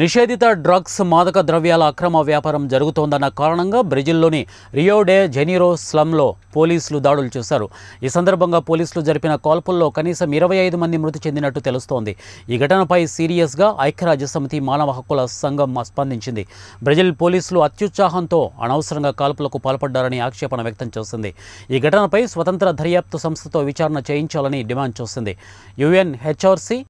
నిషేధిత డ్రగ్స్ మాదక ద్రవ్యాల అక్రమ వ్యాపారం జరుగుతోందన్న కారణంగా బ్రెజిల్లోని రియోడే జెనీరో స్లమ్లో పోలీసులు దాడులు చేశారు ఈ సందర్భంగా పోలీసులు జరిపిన కాల్పుల్లో కనీసం ఇరవై ఐదు మంది మృతి చెందినట్టు తెలుస్తోంది ఈ ఘటనపై సీరియస్గా ఐక్యరాజ్య సమితి మానవ హక్కుల సంఘం స్పందించింది బ్రెజిల్ పోలీసులు అత్యుత్సాహంతో అనవసరంగా కాల్పులకు పాల్పడ్డారని ఆక్షేపణ వ్యక్తం చేసింది ఈ ఘటనపై స్వతంత్ర దర్యాప్తు సంస్థతో విచారణ చేయించాలని డిమాండ్ చేసింది యుఎన్హెచ్ఆర్సీ